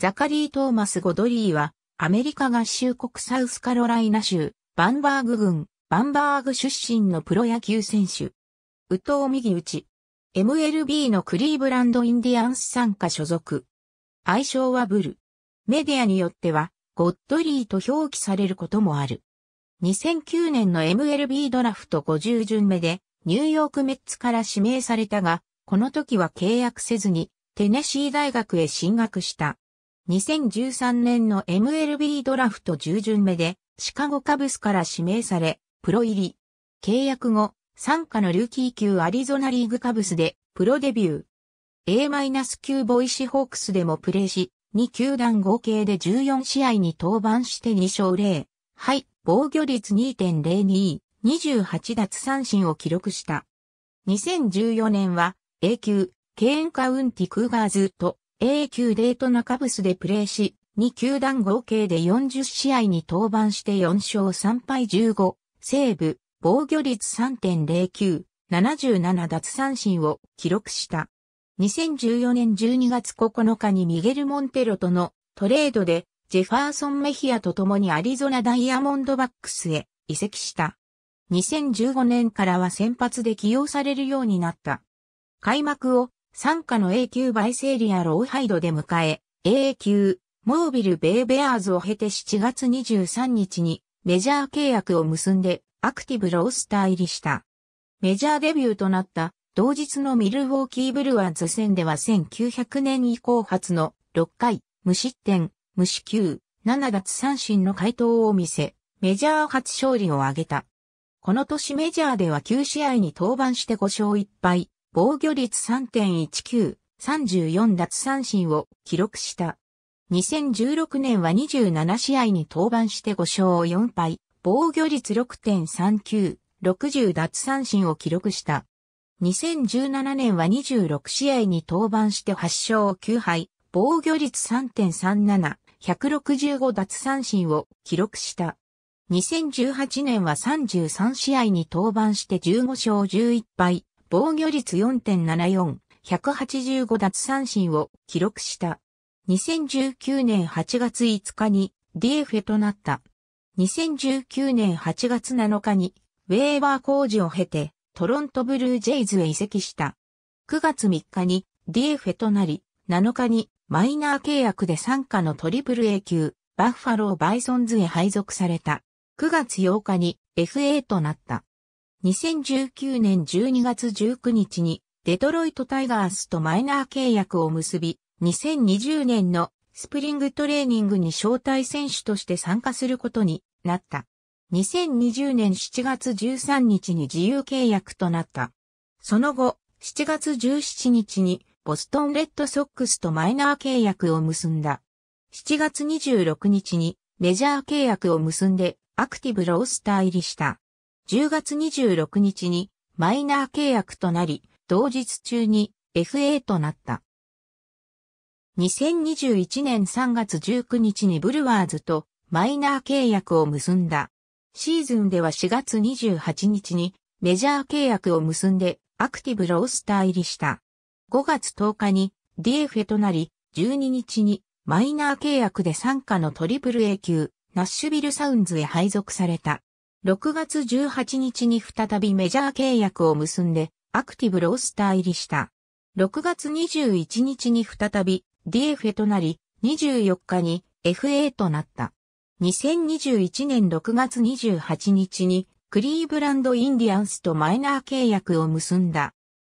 ザカリー・トーマス・ゴドリーは、アメリカ合衆国サウスカロライナ州、バンバーグ郡、バンバーグ出身のプロ野球選手。右藤右打ち。MLB のクリーブランド・インディアンス参加所属。愛称はブル。メディアによっては、ゴッドリーと表記されることもある。2009年の MLB ドラフト50巡目で、ニューヨークメッツから指名されたが、この時は契約せずに、テネシー大学へ進学した。2013年の MLB ドラフト10巡目でシカゴカブスから指名され、プロ入り。契約後、参加のルーキー級アリゾナリーグカブスでプロデビュー。A- 9ボイシホークスでもプレーし、2球団合計で14試合に登板して2勝0。はい、防御率2.02、28奪三振を記録した。2014年は A 級、ケーンカウンティクーガーズと A 級デートナカブスでプレーし、2球団合計で40試合に登板して4勝3敗15、セーブ、防御率3.09、77奪三振を記録した。2014年12月9日にミゲル・モンテロとのトレードでジェファーソン・メヒアと共にアリゾナダイヤモンドバックスへ移籍した。2015年からは先発で起用されるようになった。開幕を参加の A 級バイセリア・ローハイドで迎え、A 級、モービル・ベイ・ベアーズを経て7月23日にメジャー契約を結んでアクティブロースター入りした。メジャーデビューとなった同日のミルウォーキー・ブルワーズ戦では1900年以降初の6回、無失点、無死球、7奪三振の回答を見せ、メジャー初勝利を挙げた。この年メジャーでは9試合に登板して5勝1敗、防御率3.19、34奪三振を記録した。2016年は27試合に登板して5勝4敗、防御率6.39、60奪三振を記録した。2017年は26試合に登板して8勝9敗、防御率3.37、165奪三振を記録した。2018年は33試合に登板して15勝11敗、防御率4.74、185奪三振を記録した。2019年8月5日に DF となった。2019年8月7日にウェーバー工事を経てトロントブルージェイズへ移籍した。9月3日に DF となり、7日にマイナー契約で参加のトリプル A 級バッファローバイソンズへ配属された。9月8日に FA となった。2019年12月19日にデトロイトタイガースとマイナー契約を結び、2020年のスプリングトレーニングに招待選手として参加することになった。2020年7月13日に自由契約となった。その後、7月17日にボストンレッドソックスとマイナー契約を結んだ。7月26日にメジャー契約を結んでアクティブロースター入りした。10月26日にマイナー契約となり、同日中に FA となった。2021年3月19日にブルワーズとマイナー契約を結んだ。シーズンでは4月28日にメジャー契約を結んでアクティブロースター入りした。5月10日に DFA となり、12日にマイナー契約で参加のトリプル A 級ナッシュビルサウンズへ配属された。6月18日に再びメジャー契約を結んで、アクティブロースター入りした。6月21日に再び DFA となり、24日に FA となった。2021年6月28日にクリーブランドインディアンスとマイナー契約を結んだ。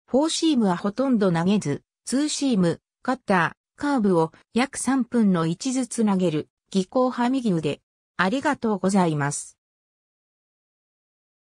フォーシームはほとんど投げず、ツーシーム、カッター、カーブを約3分の1ずつ投げる、技巧派右腕。ありがとうございます。